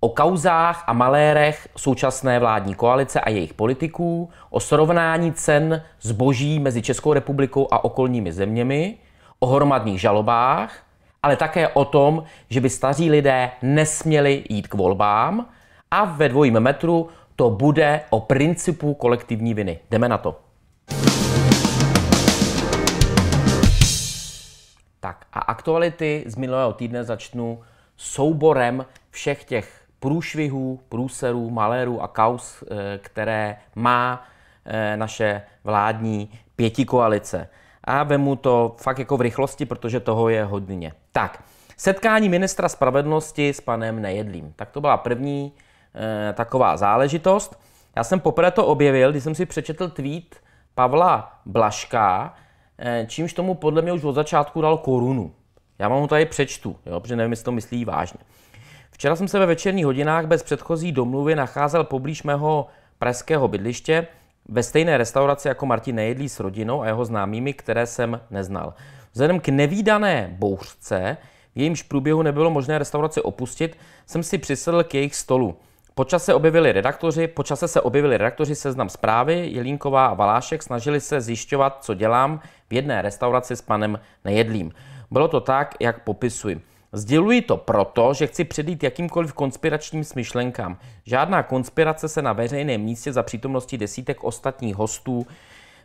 o kauzách a malérech současné vládní koalice a jejich politiků, o srovnání cen zboží mezi Českou republikou a okolními zeměmi, o hromadných žalobách, ale také o tom, že by staří lidé nesměli jít k volbám a ve dvojím metru to bude o principu kolektivní viny. Jdeme na to. Tak a aktuality z minulého týdne začnu souborem všech těch průšvihů, průserů, malérů a kaus, eh, které má eh, naše vládní pětikoalice. A vemu to fakt jako v rychlosti, protože toho je hodně. Tak, setkání ministra spravedlnosti s panem Nejedlým. Tak to byla první e, taková záležitost. Já jsem poprvé to objevil, když jsem si přečetl tweet Pavla Blaška, e, čímž tomu podle mě už od začátku dal korunu. Já vám ho tady přečtu, jo, protože nevím, jestli to myslí vážně. Včera jsem se ve večerních hodinách bez předchozí domluvy nacházel poblíž mého pražského bydliště ve stejné restauraci jako Martin Nejedlí s rodinou a jeho známými, které jsem neznal. Vzhledem k nevýdané bouřce, v jejímž průběhu nebylo možné restauraci opustit, jsem si přisedl k jejich stolu. Počas se objevili redaktoři, počase se objevili redaktoři seznam zprávy, Jelínková a Valášek snažili se zjišťovat, co dělám v jedné restauraci s panem Nejedlím. Bylo to tak, jak popisuji. Sděluji to proto, že chci předít jakýmkoliv konspiračním smyšlenkám. Žádná konspirace se na veřejném místě za přítomnosti desítek ostatních hostů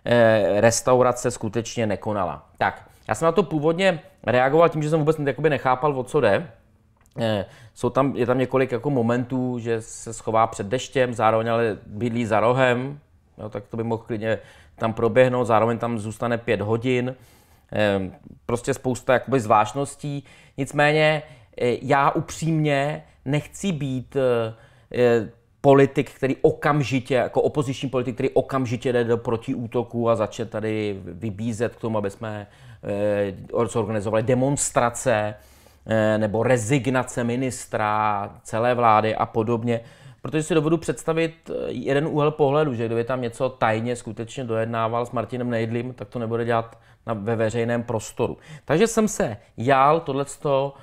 e, restaurace skutečně nekonala. Tak, já jsem na to původně reagoval tím, že jsem vůbec nechápal, o co jde. E, jsou tam, je tam několik jako momentů, že se schová před deštěm, zároveň ale bydlí za rohem, jo, tak to by mohl klidně tam proběhnout, zároveň tam zůstane pět hodin. Ehm, prostě spousta jakoby zvláštností. Nicméně e, já upřímně nechci být e, e, politik, který okamžitě, jako opoziční politik, který okamžitě jde do protiútoku a začne tady vybízet k tomu, aby jsme zorganizovali demonstrace nebo rezignace ministra, celé vlády a podobně. Protože si dovedu představit jeden úhel pohledu, že kdyby tam něco tajně skutečně dojednával s Martinem Nejdlím, tak to nebude dělat na, ve veřejném prostoru. Takže jsem se jál tohleto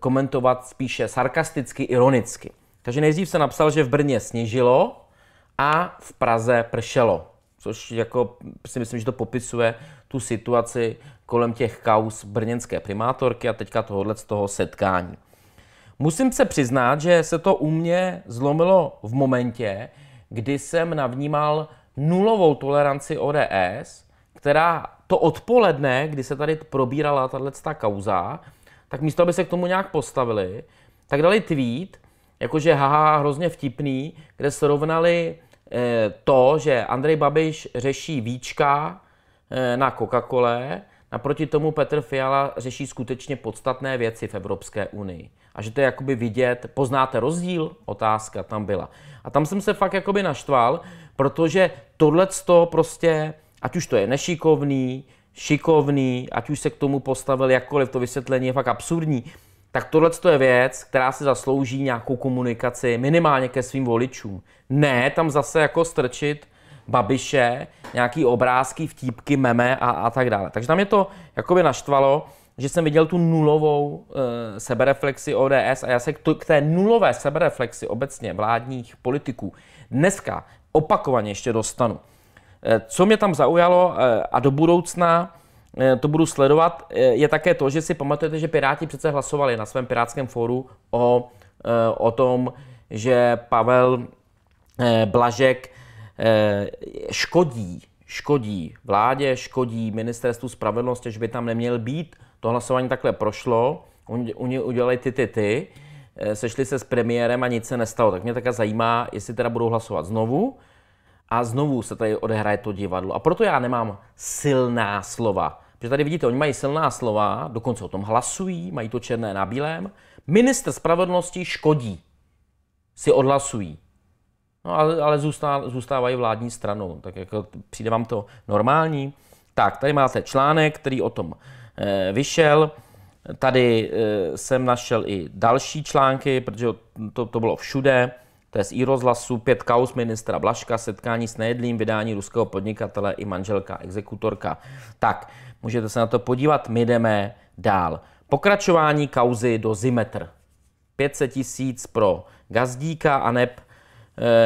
komentovat spíše sarkasticky, ironicky. Takže nejdřív se napsal, že v Brně sněžilo a v Praze pršelo, což jako si myslím, že to popisuje tu situaci kolem těch kaus brněnské primátorky a teďka tohohle z toho setkání. Musím se přiznat, že se to u mě zlomilo v momentě, kdy jsem navnímal nulovou toleranci ODS, která to odpoledne, kdy se tady probírala tato kauza, tak místo, aby se k tomu nějak postavili, tak dali tweet, jakože haha, hrozně vtipný, kde srovnali eh, to, že Andrej Babiš řeší víčka eh, na Coca-Cole, naproti tomu Petr Fiala řeší skutečně podstatné věci v Evropské unii. A že to je jakoby vidět, poznáte rozdíl? Otázka tam byla. A tam jsem se fakt jakoby naštval, protože tohleto prostě ať už to je nešikovný, šikovný, ať už se k tomu postavil jakkoliv, to vysvětlení je fakt absurdní, tak tohle je věc, která si zaslouží nějakou komunikaci minimálně ke svým voličům. Ne tam zase jako strčit babiše, nějaký obrázky, vtípky, meme a, a tak dále. Takže tam mě to jakoby naštvalo, že jsem viděl tu nulovou e, sebereflexi ODS a já se k, to, k té nulové sebereflexi obecně vládních politiků dneska opakovaně ještě dostanu. Eh, co mě tam zaujalo eh, a do budoucna eh, to budu sledovat, je také to, že si pamatujete, že Piráti přece hlasovali na svém pirátském fóru o, o tom, že Pavel Blažek škodí, škodí vládě, škodí ministerstvu spravedlnosti, že by tam neměl být. To hlasování takhle prošlo, oni, udělali ty, ty, ty, sešli se s premiérem a nic se nestalo. Tak mě také zajímá, jestli teda budou hlasovat znovu, a znovu se tady odehraje to divadlo. A proto já nemám silná slova. Protože tady vidíte, oni mají silná slova, dokonce o tom hlasují, mají to černé na bílém. Minister spravedlnosti škodí. Si odhlasují. No ale, ale zůstá, zůstávají vládní stranou. Tak jako přijde vám to normální. Tak, tady máte článek, který o tom e, vyšel. Tady e, jsem našel i další články, protože to, to bylo všude to je z e-rozhlasu, pět kaus ministra Blaška, setkání s nejedlým, vydání ruského podnikatele i manželka, exekutorka. Tak, můžete se na to podívat, my jdeme dál. Pokračování kauzy do Zimetr. 500 tisíc pro Gazdíka a neb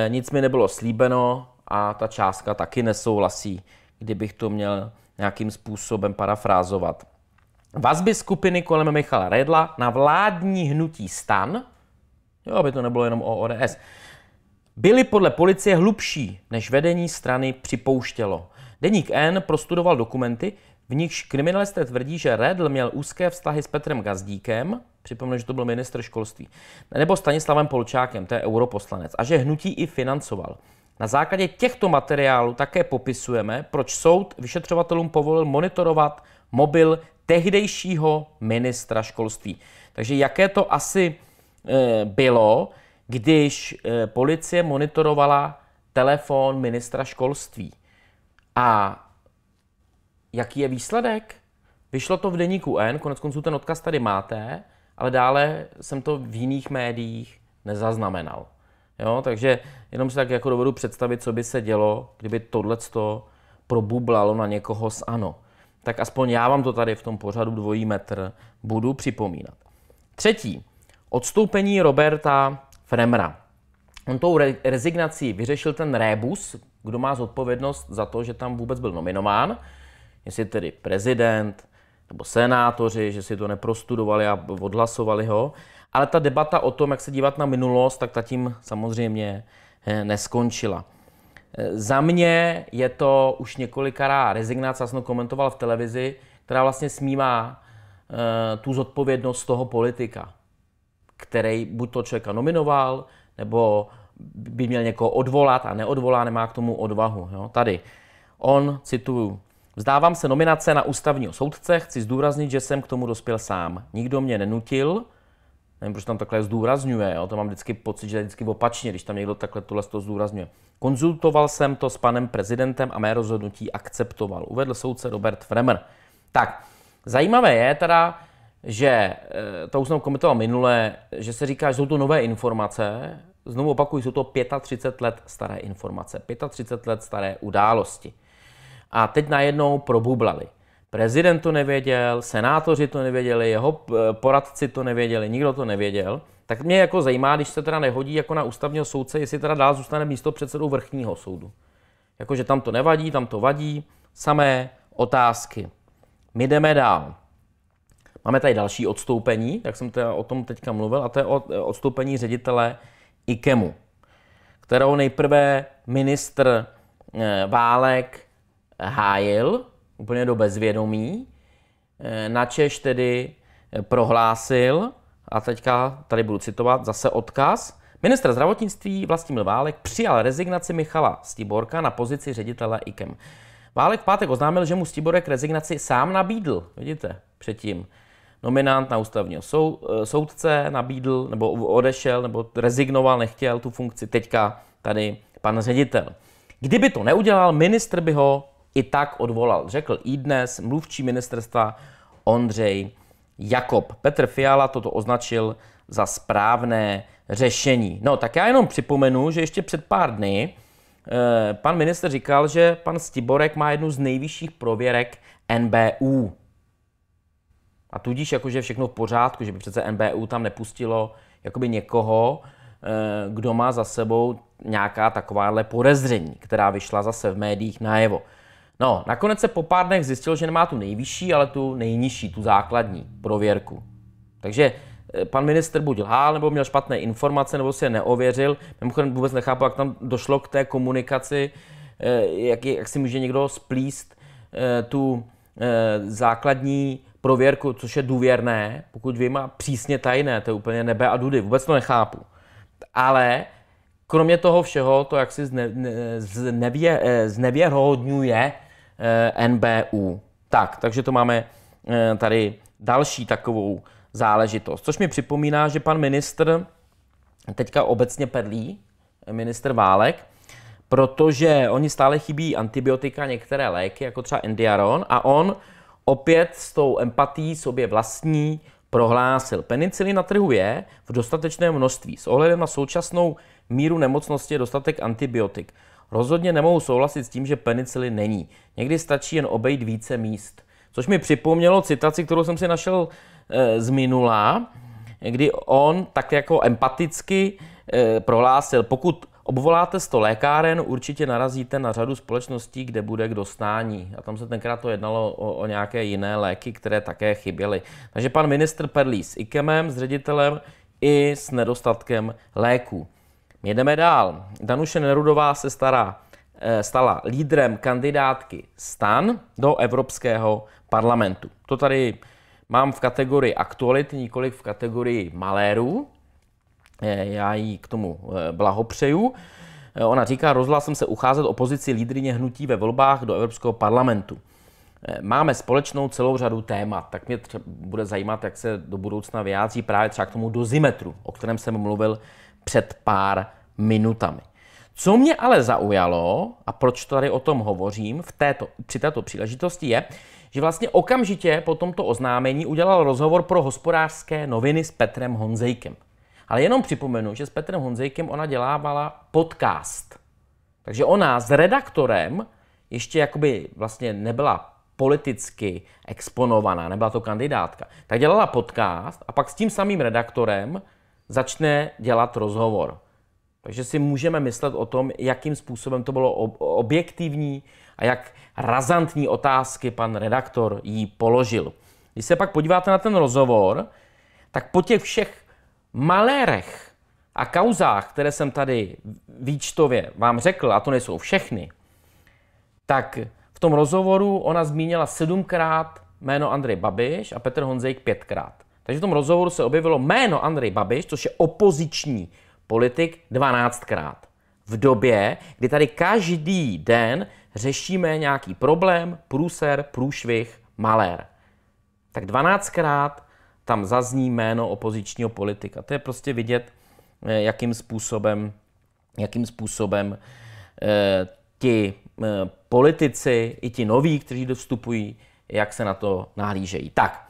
e, nic mi nebylo slíbeno a ta částka taky nesouhlasí, kdybych to měl nějakým způsobem parafrázovat. Vazby skupiny kolem Michala Redla na vládní hnutí stan, jo, aby to nebylo jenom o ODS, byly podle policie hlubší, než vedení strany připouštělo. Deník N prostudoval dokumenty, v nichž kriminalisté tvrdí, že Redl měl úzké vztahy s Petrem Gazdíkem, připomenu, že to byl ministr školství, nebo Stanislavem Polčákem, to je europoslanec, a že hnutí i financoval. Na základě těchto materiálů také popisujeme, proč soud vyšetřovatelům povolil monitorovat mobil tehdejšího ministra školství. Takže jaké to asi eh, bylo, když eh, policie monitorovala telefon ministra školství. A jaký je výsledek? Vyšlo to v deníku N, konec konců ten odkaz tady máte, ale dále jsem to v jiných médiích nezaznamenal. Jo, takže jenom si tak jako dovedu představit, co by se dělo, kdyby tohleto probublalo na někoho s ANO. Tak aspoň já vám to tady v tom pořadu dvojí metr budu připomínat. Třetí. Odstoupení Roberta Fremra. On tou rezignací vyřešil ten rébus, kdo má zodpovědnost za to, že tam vůbec byl nominován, jestli tedy prezident nebo senátoři, že si to neprostudovali a odhlasovali ho. Ale ta debata o tom, jak se dívat na minulost, tak ta tím samozřejmě eh, neskončila. Eh, za mě je to už několikará rezignace, já jsem komentoval v televizi, která vlastně smívá eh, tu zodpovědnost toho politika který buď to člověka nominoval, nebo by měl někoho odvolat a neodvolá, nemá k tomu odvahu. Jo? Tady on, cituju, Vzdávám se nominace na ústavního soudce, chci zdůraznit, že jsem k tomu dospěl sám. Nikdo mě nenutil, nevím, proč tam takhle zdůrazňuje, jo? to mám vždycky pocit, že je vždycky opačně, když tam někdo takhle tohle to zdůrazňuje. Konzultoval jsem to s panem prezidentem a mé rozhodnutí akceptoval, uvedl soudce Robert Fremer. Tak, zajímavé je teda, že, eh, to už jsem komentoval minule, že se říká, že jsou to nové informace, znovu opakuju, jsou to 35 let staré informace, 35 let staré události. A teď najednou probublali. Prezident to nevěděl, senátoři to nevěděli, jeho eh, poradci to nevěděli, nikdo to nevěděl. Tak mě jako zajímá, když se teda nehodí jako na ústavního soudce, jestli teda dál zůstane místo předsedou vrchního soudu. Jakože tam to nevadí, tam to vadí, samé otázky. My jdeme dál. Máme tady další odstoupení, jak jsem teda o tom teďka mluvil, a to je eh, odstoupení ředitele IKEMu, kterou nejprve ministr eh, Válek hájil úplně do bezvědomí, eh, načež tedy prohlásil, a teďka tady budu citovat zase odkaz, Minister zdravotnictví Vlastimil Válek přijal rezignaci Michala Stiborka na pozici ředitele IKEM. Válek v pátek oznámil, že mu Stiborek rezignaci sám nabídl, vidíte, předtím nominant na ústavního sou, eh, soudce nabídl, nebo odešel, nebo rezignoval, nechtěl tu funkci, teďka tady pan ředitel. Kdyby to neudělal, ministr by ho i tak odvolal, řekl i dnes mluvčí ministerstva Ondřej Jakob. Petr Fiala toto označil za správné řešení. No tak já jenom připomenu, že ještě před pár dny eh, pan minister říkal, že pan Stiborek má jednu z nejvyšších prověrek NBU a tudíž jakože všechno v pořádku, že by přece NBU tam nepustilo jakoby někoho, eh, kdo má za sebou nějaká takováhle podezření, která vyšla zase v médiích najevo. No, nakonec se po pár dnech zjistil, že nemá tu nejvyšší, ale tu nejnižší, tu základní prověrku. Takže eh, pan minister buď lhal, nebo měl špatné informace, nebo si je neověřil. Mimochodem vůbec nechápu, jak tam došlo k té komunikaci, eh, jak, jak si může někdo splíst tu základní prověrku, což je důvěrné, pokud vím, a přísně tajné, to je úplně nebe a dudy, vůbec to nechápu. Ale kromě toho všeho, to jak si eh, znevěrohodňuje eh, NBU. Tak, takže to máme eh, tady další takovou záležitost. Což mi připomíná, že pan ministr teďka obecně pedlí, minister Válek, protože oni stále chybí antibiotika, některé léky, jako třeba Endiaron, a on Opět s tou empatí sobě vlastní prohlásil, penicilin na trhu je v dostatečném množství. S ohledem na současnou míru nemocnosti je dostatek antibiotik. Rozhodně nemohu souhlasit s tím, že penicilin není. Někdy stačí jen obejít více míst. Což mi připomnělo citaci, kterou jsem si našel e, z minula, kdy on tak jako empaticky e, prohlásil, pokud Obvoláte 100 lékáren, určitě narazíte na řadu společností, kde bude k dostání. A tam se tenkrát to jednalo o, o nějaké jiné léky, které také chyběly. Takže pan ministr Perlí s IKEMem, s ředitelem i s nedostatkem léků. Jedeme dál. Danuše Nerudová se stará, eh, stala lídrem kandidátky STAN do Evropského parlamentu. To tady mám v kategorii aktuality, nikoli v kategorii malérů, Eh, já jí k tomu eh, blahopřeju. Eh, ona říká, rozhodla jsem se ucházet o pozici lídrině hnutí ve volbách do Evropského parlamentu. Máme společnou celou řadu témat, tak mě třeba bude zajímat, jak se do budoucna vyjádří právě třeba k tomu dozimetru, o kterém jsem mluvil před pár minutami. Co mě ale zaujalo, a proč tady o tom hovořím v této, při této příležitosti, je, že vlastně okamžitě po tomto oznámení udělal rozhovor pro hospodářské noviny s Petrem Honzejkem. Ale jenom připomenu, že s Petrem Honzejkem ona dělávala podcast. Takže ona s redaktorem ještě jakoby vlastně nebyla politicky exponovaná, nebyla to kandidátka, tak dělala podcast a pak s tím samým redaktorem začne dělat rozhovor. Takže si můžeme myslet o tom, jakým způsobem to bylo objektivní a jak razantní otázky pan redaktor jí položil. Když se pak podíváte na ten rozhovor, tak po těch všech malérech a kauzách, které jsem tady výčtově vám řekl, a to nejsou všechny, tak v tom rozhovoru ona zmínila sedmkrát jméno Andrej Babiš a Petr Honzejk pětkrát. Takže v tom rozhovoru se objevilo jméno Andrej Babiš, což je opoziční politik, 12krát. V době, kdy tady každý den řešíme nějaký problém, průser, průšvih, malér. Tak 12krát tam zazní jméno opozičního politika. To je prostě vidět, eh, jakým způsobem, jakým způsobem eh, ti eh, politici, i ti noví, kteří dostupují, jak se na to nahlížejí. Tak.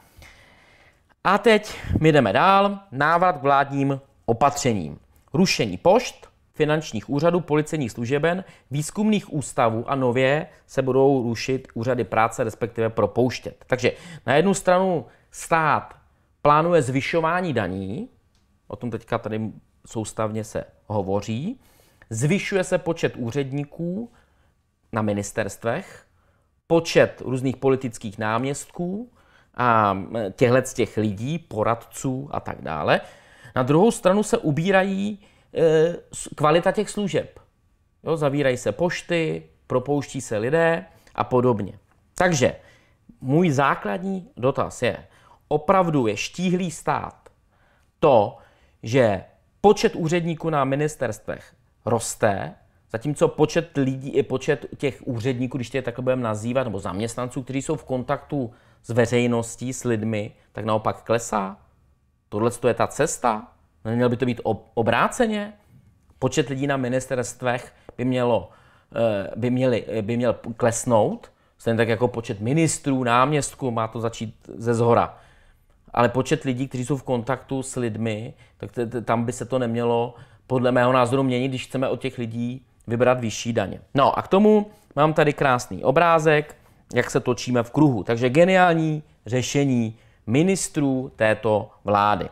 A teď my jdeme dál. Návrat k vládním opatřením. Rušení pošt, finančních úřadů, policejních služeben, výzkumných ústavů a nově se budou rušit úřady práce, respektive propouštět. Takže na jednu stranu stát plánuje zvyšování daní, o tom teďka tady soustavně se hovoří, zvyšuje se počet úředníků na ministerstvech, počet různých politických náměstků a těchhle z těch lidí, poradců a tak dále. Na druhou stranu se ubírají e, kvalita těch služeb. Jo, zavírají se pošty, propouští se lidé a podobně. Takže můj základní dotaz je, opravdu je štíhlý stát to, že počet úředníků na ministerstvech roste, zatímco počet lidí, počet těch úředníků, když je takhle budeme nazývat, nebo zaměstnanců, kteří jsou v kontaktu s veřejností, s lidmi, tak naopak klesá. Tohle je ta cesta. Neměl by to být obráceně. Počet lidí na ministerstvech by, mělo, eh, by, měli, by měl klesnout, stejně tak jako počet ministrů, náměstků, má to začít ze zhora ale počet lidí, kteří jsou v kontaktu s lidmi, tak tam by se to nemělo podle mého názoru měnit, když chceme od těch lidí vybrat vyšší daně. No a k tomu mám tady krásný obrázek, jak se točíme v kruhu. Takže geniální řešení ministrů této vlády.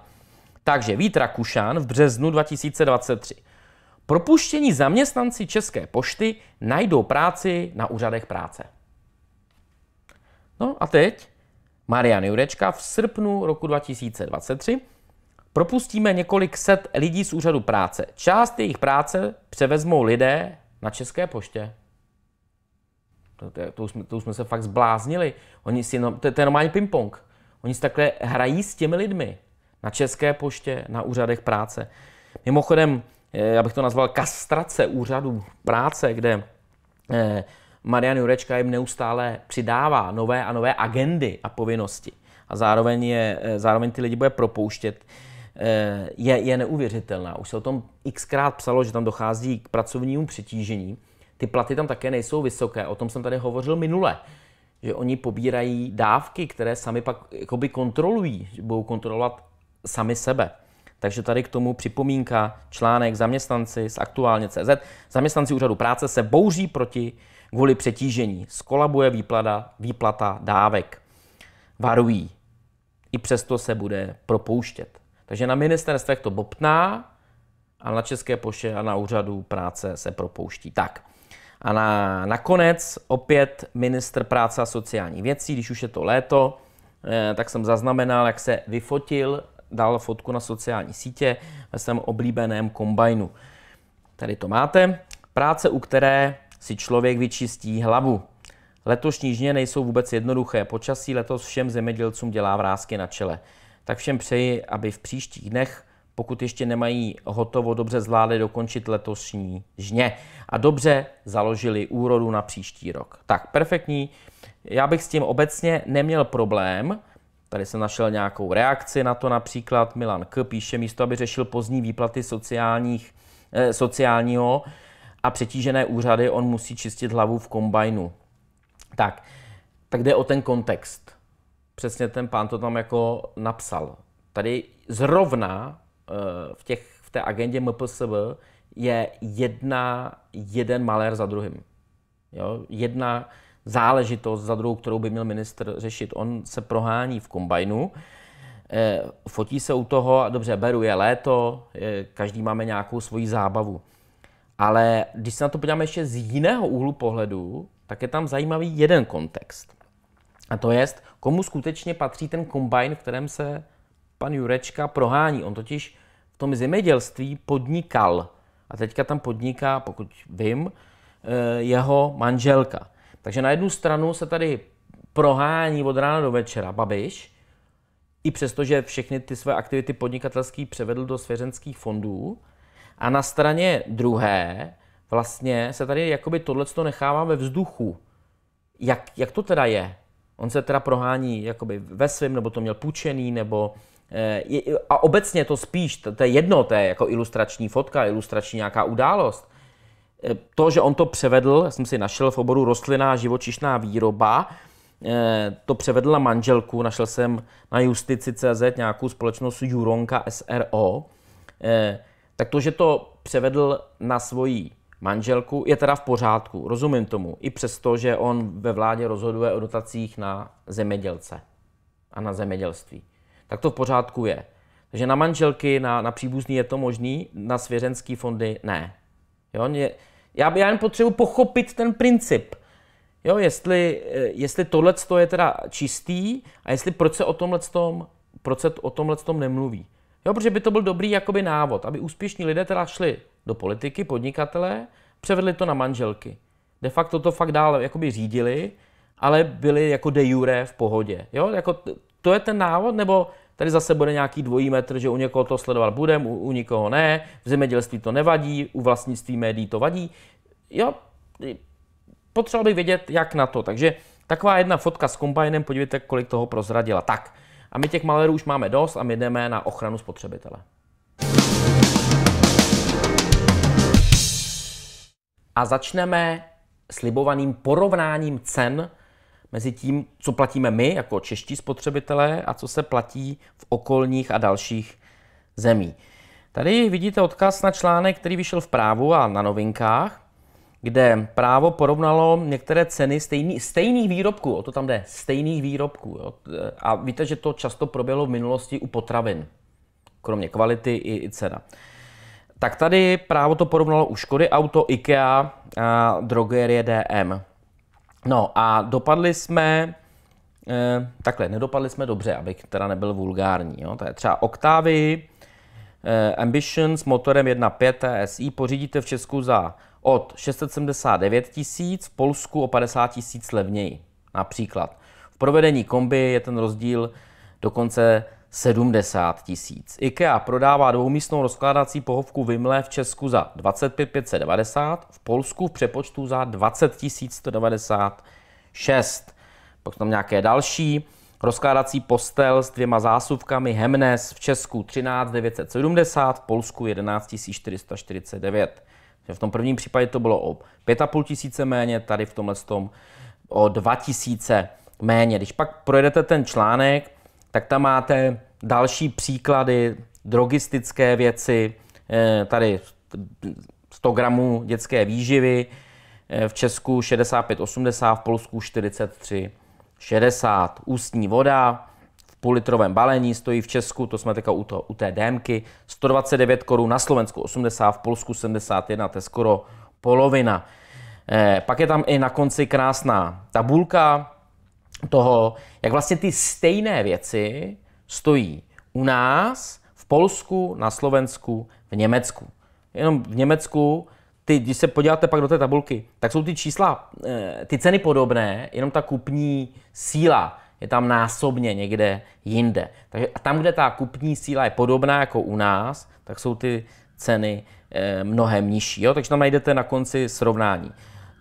Takže Vít Rakušan v březnu 2023. Propuštění zaměstnanci České pošty najdou práci na úřadech práce. No a teď Marian Jurečka v srpnu roku 2023. Propustíme několik set lidí z úřadu práce. Část jejich práce převezmou lidé na České poště. To, to, to, už, jsme, to už jsme se fakt zbláznili. Oni si, no, to, to je normální ping-pong. Oni si takhle hrají s těmi lidmi na České poště, na úřadech práce. Mimochodem, eh, já bych to nazval kastrace úřadů práce, kde eh, Marian Jurečka jim neustále přidává nové a nové agendy a povinnosti a zároveň, je, eh, zároveň ty lidi bude propouštět, eh, je, je neuvěřitelná. Už se o tom xkrát psalo, že tam dochází k pracovnímu přetížení. Ty platy tam také nejsou vysoké, o tom jsem tady hovořil minule že oni pobírají dávky, které sami pak jakoby kontrolují, že budou kontrolovat sami sebe. Takže tady k tomu připomínka, článek zaměstnanci z aktuálně CZ. Zaměstnanci úřadu práce se bouří proti kvůli přetížení. Skolabuje výplata, výplata dávek. Varují. I přesto se bude propouštět. Takže na ministerstvech to bobtná, a na České poště a na úřadu práce se propouští. Tak. A na, nakonec opět minister práce a sociální věcí, když už je to léto, eh, tak jsem zaznamenal, jak se vyfotil, dal fotku na sociální sítě ve svém oblíbeném kombajnu. Tady to máte. Práce, u které si člověk vyčistí hlavu. Letošní žně nejsou vůbec jednoduché. Počasí letos všem zemědělcům dělá vrázky na čele. Tak všem přeji, aby v příštích dnech, pokud ještě nemají hotovo, dobře zvládli dokončit letošní žně a dobře založili úrodu na příští rok. Tak, perfektní. Já bych s tím obecně neměl problém, Tady jsem našel nějakou reakci na to například. Milan K. píše, místo aby řešil pozdní výplaty sociálních, eh, sociálního, a přetížené úřady on musí čistit hlavu v kombajnu. Tak, tak jde o ten kontext. Přesně ten pán to tam jako napsal. Tady zrovna eh, v, těch, v té agendě MPSV je jedna, jeden malér za druhým. Jo? Jedna záležitost za druhou, kterou by měl ministr řešit. On se prohání v kombajnu, eh, fotí se u toho, dobře, beru, je léto, každý máme nějakou svoji zábavu. Ale když se na to podíváme ještě z jiného úhlu pohledu, tak je tam zajímavý jeden kontext. A to je, komu skutečně patří ten kombajn, v kterém se pan Jurečka prohání. On totiž v tom zemědělství podnikal. A teďka tam podniká, pokud vím, eh, jeho manželka. Takže na jednu stranu se tady prohání od rána do večera Babiš, i přestože všechny ty své aktivity podnikatelské převedl do svěřenských fondů, a na straně druhé vlastně se tady jakoby tohleto nechává ve vzduchu. Jak, jak to teda je? On se teda prohání jakoby ve svém, nebo to měl půjčený, nebo eh, je, a obecně to spíš, to, to je jedno, to je jako ilustrační fotka, ilustrační nějaká událost. Eh, to, že on to převedl, já jsem si našel v oboru rostlinná živočišná výroba, eh, to převedl na manželku, našel jsem na justici.cz nějakou společnost Juronka SRO, tak to, že to převedl na svoji manželku, je teda v pořádku. Rozumím tomu. I přesto, že on ve vládě rozhoduje o dotacích na zemědělce a na zemědělství. Tak to v pořádku je. Takže na manželky, na, na příbuzný je to možný, na svěřenský fondy ne. Jo, mě, já, já jen potřebuji pochopit ten princip. Jo, jestli, eh, jestli tohle je teda čistý a jestli proč se o tomhle, proč se o tomhle nemluví. Jo, protože by to byl dobrý jakoby návod, aby úspěšní lidé teda šli do politiky, podnikatele, převedli to na manželky. De facto to fakt dál jakoby řídili, ale byli jako de jure v pohodě. Jo, jako to je ten návod, nebo tady zase bude nějaký dvojí metr, že u někoho to sledovat budem, u, u nikoho ne, v zemědělství to nevadí, u vlastnictví médií to vadí. Jo, potřeboval bych vědět, jak na to. Takže taková jedna fotka s kombajnem, podívejte, kolik toho prozradila. Tak, a my těch malerů už máme dost a my jdeme na ochranu spotřebitele. A začneme slibovaným porovnáním cen mezi tím, co platíme my jako čeští spotřebitelé a co se platí v okolních a dalších zemí. Tady vidíte odkaz na článek, který vyšel v právu a na novinkách kde právo porovnalo některé ceny stejný, stejných výrobků, o to tam jde, stejných výrobků. Jo. A víte, že to často proběhlo v minulosti u potravin, kromě kvality i, i cena. Tak tady právo to porovnalo u Škody Auto, IKEA a drogerie DM. No a dopadli jsme, eh, takhle, nedopadli jsme dobře, abych teda nebyl vulgární. Jo. To je třeba Octavii, eh, Ambition s motorem 1.5 TSI pořídíte v Česku za od 679 tisíc, v Polsku o 50 tisíc levněji například. V provedení kombi je ten rozdíl dokonce 70 tisíc. IKEA prodává dvoumístnou rozkládací pohovku Vimle v Česku za 25 590, v Polsku v přepočtu za 20 196. Pak tam nějaké další. Rozkládací postel s dvěma zásuvkami Hemnes v Česku 13 970, v Polsku 11 449. V tom prvním případě to bylo o 5,5 tisíce méně, tady v tomhle tom o 2 tisíce méně. Když pak projedete ten článek, tak tam máte další příklady, drogistické věci, eh, tady 100 gramů dětské výživy, eh, v Česku 65,80, v Polsku 43,60. Ústní voda, půlitrovém balení, stojí v Česku, to jsme teďka u, to, u té DMky, 129 korun, na Slovensku 80, v Polsku 71, to je skoro polovina. Eh, pak je tam i na konci krásná tabulka toho, jak vlastně ty stejné věci stojí u nás, v Polsku, na Slovensku, v Německu. Jenom v Německu ty, když se podíváte pak do té tabulky, tak jsou ty čísla, eh, ty ceny podobné, jenom ta kupní síla je tam násobně někde jinde. Takže tam, kde ta kupní síla je podobná jako u nás, tak jsou ty ceny eh, mnohem nižší. Jo? Takže tam najdete na konci srovnání.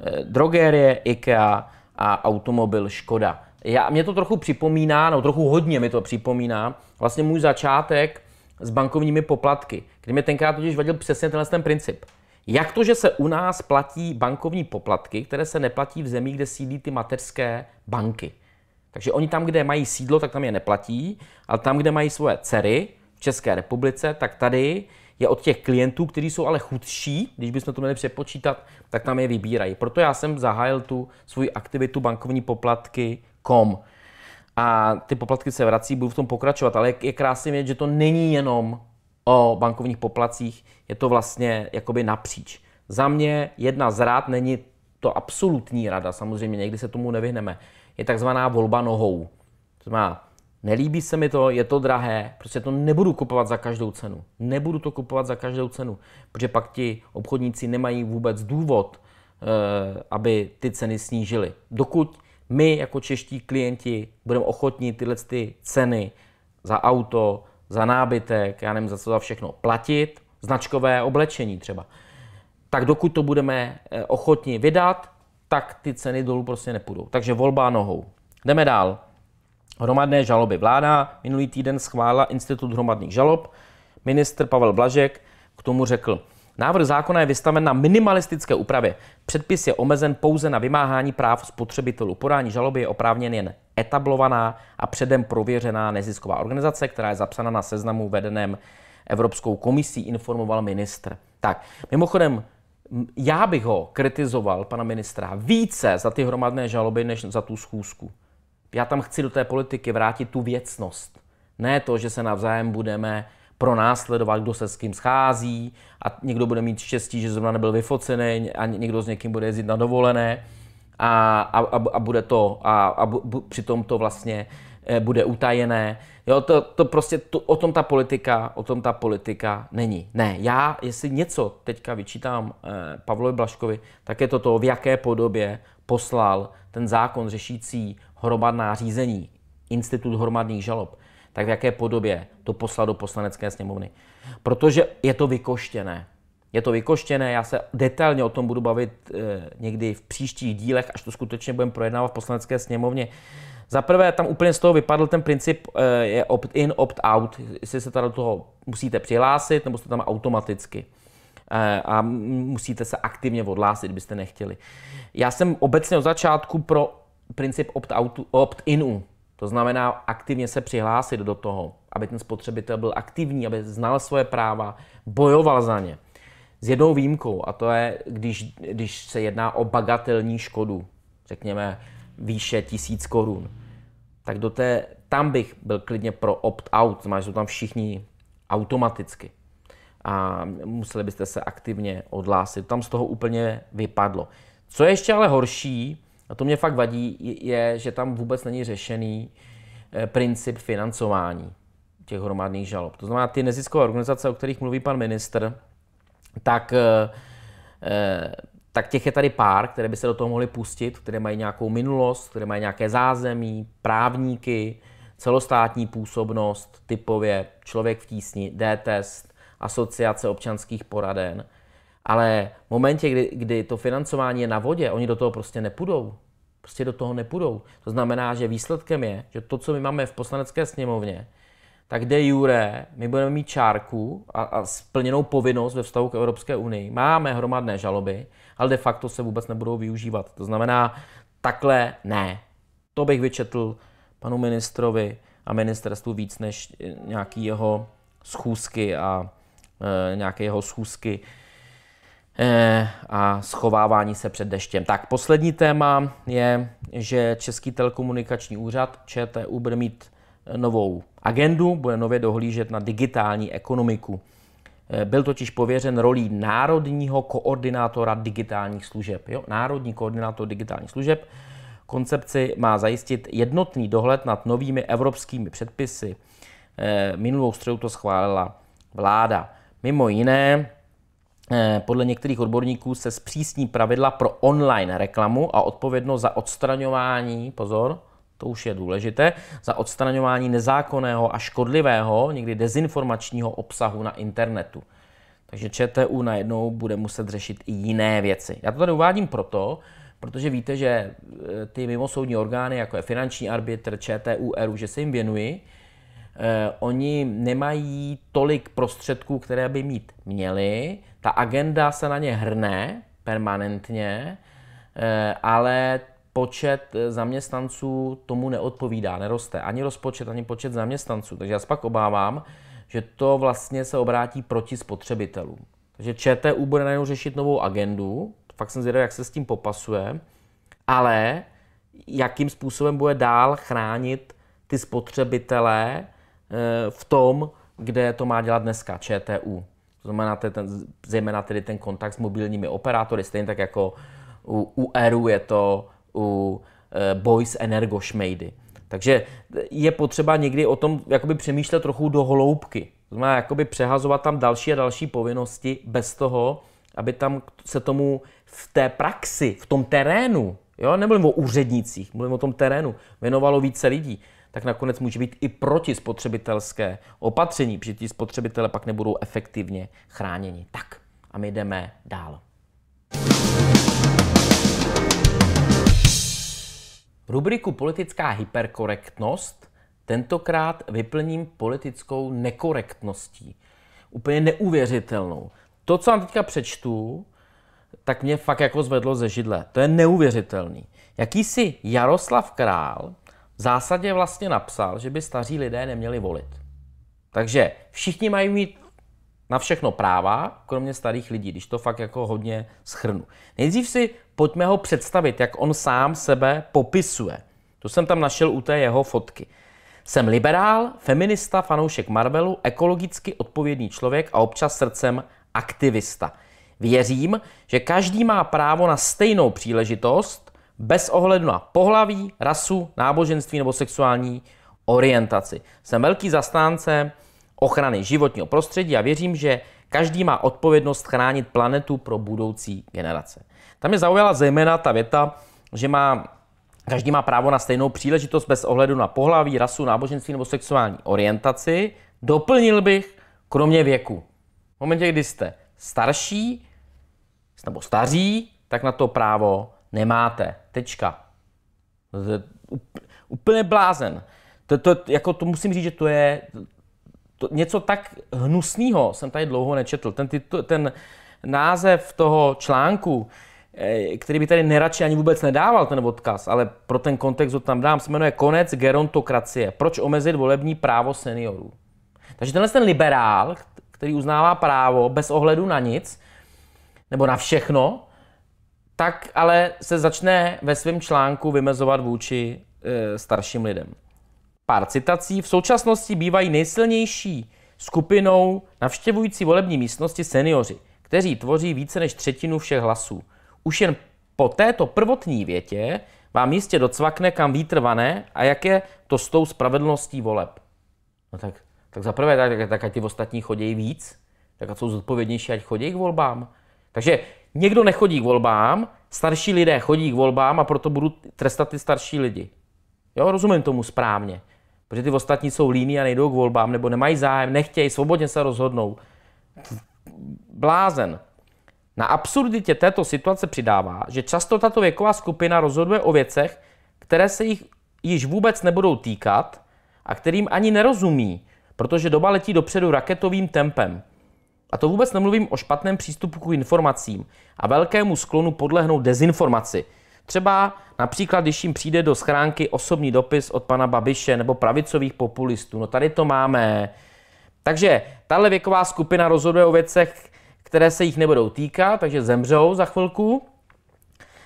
Eh, drogerie, IKEA a automobil Škoda. Já, mě to trochu připomíná, no trochu hodně mi to připomíná, vlastně můj začátek s bankovními poplatky, kdy mě tenkrát totiž vadil přesně tenhle ten princip. Jak to, že se u nás platí bankovní poplatky, které se neplatí v zemích, kde sídlí ty mateřské banky? Takže oni tam, kde mají sídlo, tak tam je neplatí, ale tam, kde mají svoje dcery v České republice, tak tady je od těch klientů, kteří jsou ale chudší, když bychom to měli přepočítat, tak tam je vybírají. Proto já jsem zahájil tu svoji aktivitu bankovní poplatky kom. A ty poplatky se vrací, budu v tom pokračovat, ale je, je krásně vědět, že to není jenom o bankovních poplacích, je to vlastně jakoby napříč. Za mě jedna z rád není to absolutní rada, samozřejmě někdy se tomu nevyhneme, je takzvaná volba nohou. To znamená, nelíbí se mi to, je to drahé, prostě to nebudu kupovat za každou cenu. Nebudu to kupovat za každou cenu, protože pak ti obchodníci nemají vůbec důvod, eh, aby ty ceny snížily, Dokud my jako čeští klienti budeme ochotní tyhle ty ceny za auto, za nábytek, já nevím za co za všechno, platit, značkové oblečení třeba, tak dokud to budeme eh, ochotni vydat, tak ty ceny dolů prostě nepůjdou. Takže volba nohou. Jdeme dál. Hromadné žaloby. Vláda minulý týden schválila Institut hromadných žalob. Ministr Pavel Blažek k tomu řekl, Návrh zákona je vystaven na minimalistické úpravě. Předpis je omezen pouze na vymáhání práv spotřebitelů. Podání žaloby je oprávněn jen etablovaná a předem prověřená nezisková organizace, která je zapsána na seznamu vedeném Evropskou komisí, informoval ministr. Tak, mimochodem, já bych ho kritizoval, pana ministra, více za ty hromadné žaloby, než za tu schůzku. Já tam chci do té politiky vrátit tu věcnost. Ne to, že se navzájem budeme pronásledovat, kdo se s kým schází a někdo bude mít štěstí, že zrovna nebyl vyfocený a někdo s někým bude jezdit na dovolené a, a, a, a bude to a, a bu, přitom to vlastně Eh, bude utajené. Jo, to, to prostě to, o tom ta politika, o tom ta politika není. Ne, já, jestli něco teďka vyčítám eh, Pavlovi Blaškovi, tak je to to, v jaké podobě poslal ten zákon řešící hromadná řízení, institut hromadných žalob, tak v jaké podobě to poslal do poslanecké sněmovny. Protože je to vykoštěné. Je to vykoštěné, já se detailně o tom budu bavit eh, někdy v příštích dílech, až to skutečně budeme projednávat v poslanecké sněmovně. Eh, za prvé, tam úplně z toho vypadl ten princip eh, je opt-in, opt-out, jestli se tady do toho musíte přihlásit, nebo jste tam automaticky eh, a musíte se aktivně odhlásit, byste nechtěli. Já jsem obecně od začátku pro princip opt-outu, opt-inu, to znamená aktivně se přihlásit do toho, aby ten spotřebitel byl aktivní, aby znal svoje práva, bojoval za ně. S jednou výjimkou, a to je, když, když se jedná o bagatelní škodu, řekněme výše tisíc korun tak do té, tam bych byl klidně pro opt-out, znamená, že jsou tam všichni automaticky. A museli byste se aktivně odhlásit. Tam z toho úplně vypadlo. Co je ještě ale horší, a to mě fakt vadí, je, že tam vůbec není řešený eh, princip financování těch hromadných žalob. To znamená, ty neziskové organizace, o kterých mluví pan ministr, tak eh, eh, tak těch je tady pár, které by se do toho mohly pustit, které mají nějakou minulost, které mají nějaké zázemí, právníky, celostátní působnost, typově člověk v tísni, D-test, asociace občanských poraden. Ale v momentě, kdy, kdy to financování je na vodě, oni do toho prostě nepůjdou. Prostě do toho nepůjdou. To znamená, že výsledkem je, že to, co my máme v poslanecké sněmovně, tak de jure my budeme mít čárku a, a splněnou povinnost ve vztahu k Evropské unii. Máme hromadné žaloby, ale de facto se vůbec nebudou využívat. To znamená, takhle ne. To bych vyčetl panu ministrovi a ministerstvu víc než nějaký jeho schůzky a e, nějaké jeho schůzky e, a schovávání se před deštěm. Tak poslední téma je, že Český telekomunikační úřad ČTU bude mít novou agendu, bude nově dohlížet na digitální ekonomiku. Eh, byl totiž pověřen rolí národního koordinátora digitálních služeb. Jo? Národní koordinátor digitálních služeb. Koncepci má zajistit jednotný dohled nad novými evropskými předpisy. Eh, minulou středu to schválila vláda. Mimo jiné, eh, podle některých odborníků se zpřísní pravidla pro online reklamu a odpovědnost za odstraňování, pozor, to už je důležité, za odstraňování nezákonného a škodlivého, někdy dezinformačního obsahu na internetu. Takže ČTU najednou bude muset řešit i jiné věci. Já to tady uvádím proto, protože víte, že e, ty mimosoudní orgány, jako je finanční arbitr, ČTU, ERU, že se jim věnují. eh, oni nemají tolik prostředků, které by mít měli. Ta agenda se na ně hrne permanentně, eh, ale počet eh, zaměstnanců tomu neodpovídá, neroste. Ani rozpočet, ani počet zaměstnanců. Takže já se pak obávám, že to vlastně se obrátí proti spotřebitelům. Takže ČTU bude najednou řešit novou agendu, fakt jsem zvědavý, jak se s tím popasuje, ale jakým způsobem bude dál chránit ty spotřebitelé eh, v tom, kde to má dělat dneska, ČTU. To znamená to ten, zejména tedy ten kontakt s mobilními operátory, stejně tak jako u, u Eru je to u eh, boys s energošmejdy. Takže je potřeba někdy o tom jakoby přemýšlet trochu do hloubky. Znamená jakoby přehazovat tam další a další povinnosti bez toho, aby tam se tomu v té praxi, v tom terénu, jo, nemluvím o úřednicích, mluvím o tom terénu, věnovalo více lidí, tak nakonec může být i proti spotřebitelské opatření, protože ti spotřebitele pak nebudou efektivně chráněni. Tak a my jdeme dál. Rubriku politická hyperkorektnost tentokrát vyplním politickou nekorektností. Úplně neuvěřitelnou. To, co vám teďka přečtu, tak mě fakt jako zvedlo ze židle. To je neuvěřitelný. Jakýsi Jaroslav Král v zásadě vlastně napsal, že by staří lidé neměli volit. Takže všichni mají mít na všechno práva, kromě starých lidí, když to fakt jako hodně schrnu. Nejdřív si pojďme ho představit, jak on sám sebe popisuje. To jsem tam našel u té jeho fotky. Jsem liberál, feminista, fanoušek Marvelu, ekologicky odpovědný člověk a občas srdcem aktivista. Věřím, že každý má právo na stejnou příležitost bez ohledu na pohlaví, rasu, náboženství nebo sexuální orientaci. Jsem velký zastánce ochrany životního prostředí a věřím, že každý má odpovědnost chránit planetu pro budoucí generace. Tam mě zaujala zejména ta věta, že má Každý má právo na stejnou příležitost bez ohledu na pohlaví, rasu, náboženství nebo sexuální orientaci. Doplnil bych, kromě věku. V momentě, kdy jste starší nebo staří, tak na to právo nemáte. Tečka. To je úplně blázen. To, to, jako to musím říct, že to je, to, něco tak hnusného jsem tady dlouho nečetl. Ten, titul, ten název toho článku, eh, který by tady neradši ani vůbec nedával ten odkaz, ale pro ten kontext ho tam dám, se jmenuje Konec gerontokracie. Proč omezit volební právo seniorů? Takže tenhle ten liberál, který uznává právo bez ohledu na nic, nebo na všechno, tak ale se začne ve svém článku vymezovat vůči e, starším lidem pár citací. V současnosti bývají nejsilnější skupinou navštěvující volební místnosti seniori, kteří tvoří více než třetinu všech hlasů. Už jen po této prvotní větě vám jistě docvakne, kam výtrvané a jak je to s tou spravedlností voleb. No tak, tak za prvé, tak, tak, ať ty ostatní chodí víc, tak a jsou zodpovědnější, ať chodí k volbám. Takže někdo nechodí k volbám, starší lidé chodí k volbám a proto budu trestat ty starší lidi. Jo, rozumím tomu správně. Protože ty ostatní jsou líní a nejdou k volbám, nebo nemají zájem, nechtějí, svobodně se rozhodnou. Blázen. Na absurditě této situace přidává, že často tato věková skupina rozhoduje o věcech, které se jich již vůbec nebudou týkat a kterým ani nerozumí, protože doba letí dopředu raketovým tempem. A to vůbec nemluvím o špatném přístupu k informacím a velkému sklonu podlehnout dezinformaci – Třeba například, když jim přijde do schránky osobní dopis od pana Babiše nebo pravicových populistů. No tady to máme. Takže tahle věková skupina rozhoduje o věcech, které se jich nebudou týkat, takže zemřou za chvilku,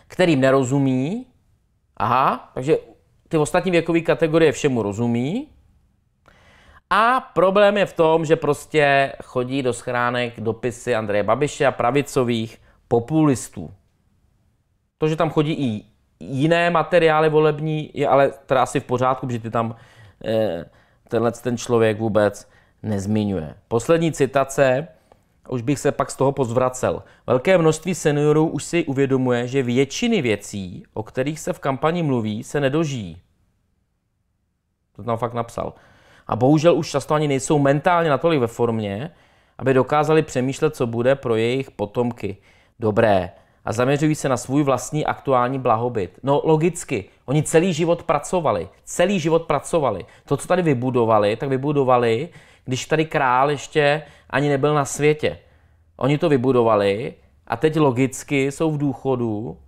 kterým nerozumí. Aha, takže ty ostatní věkové kategorie všemu rozumí. A problém je v tom, že prostě chodí do schránek dopisy Andreje Babiše a pravicových populistů. To, že tam chodí i jiné materiály volební, je ale teda asi v pořádku, protože ty tam eh, tenhle ten člověk vůbec nezmiňuje. Poslední citace, už bych se pak z toho pozvracel. Velké množství seniorů už si uvědomuje, že většiny věcí, o kterých se v kampani mluví, se nedožijí. To tam fakt napsal. A bohužel už často ani nejsou mentálně natolik ve formě, aby dokázali přemýšlet, co bude pro jejich potomky dobré a zaměřují se na svůj vlastní aktuální blahobyt. No logicky, oni celý život pracovali, celý život pracovali. To, co tady vybudovali, tak vybudovali, když tady král ještě ani nebyl na světě. Oni to vybudovali a teď logicky jsou v důchodu,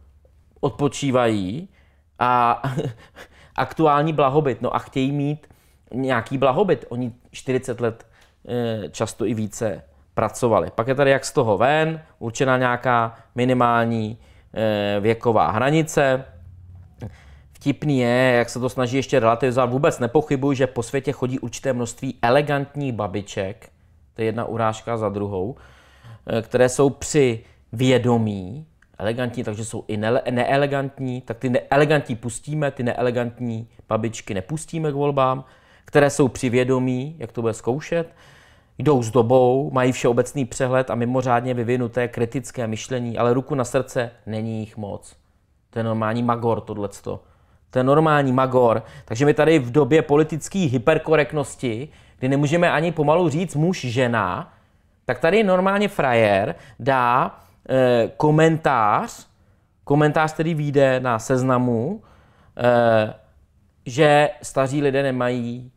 odpočívají a aktuální blahobyt. No a chtějí mít nějaký blahobyt. Oni 40 let eh, často i více pracovali. Pak je tady jak z toho ven, určena nějaká minimální eh, věková hranice. Vtipný je, jak se to snaží ještě relativizovat. Vůbec nepochybuji, že po světě chodí určité množství elegantních babiček, to je jedna urážka za druhou, eh, které jsou při vědomí elegantní, takže jsou i ne- neelegantní, tak ty neelegantní pustíme, ty neelegantní babičky nepustíme k volbám, které jsou při vědomí, jak to bude zkoušet, jdou s dobou, mají všeobecný přehled a mimořádně vyvinuté kritické myšlení, ale ruku na srdce není jich moc. To je normální magor tohleto. To je normální magor. Takže my tady v době politické hyperkorektnosti, kdy nemůžeme ani pomalu říct muž, žena, tak tady normálně frajer dá e, komentář, komentář, který vyjde na seznamu, e, že staří lidé nemají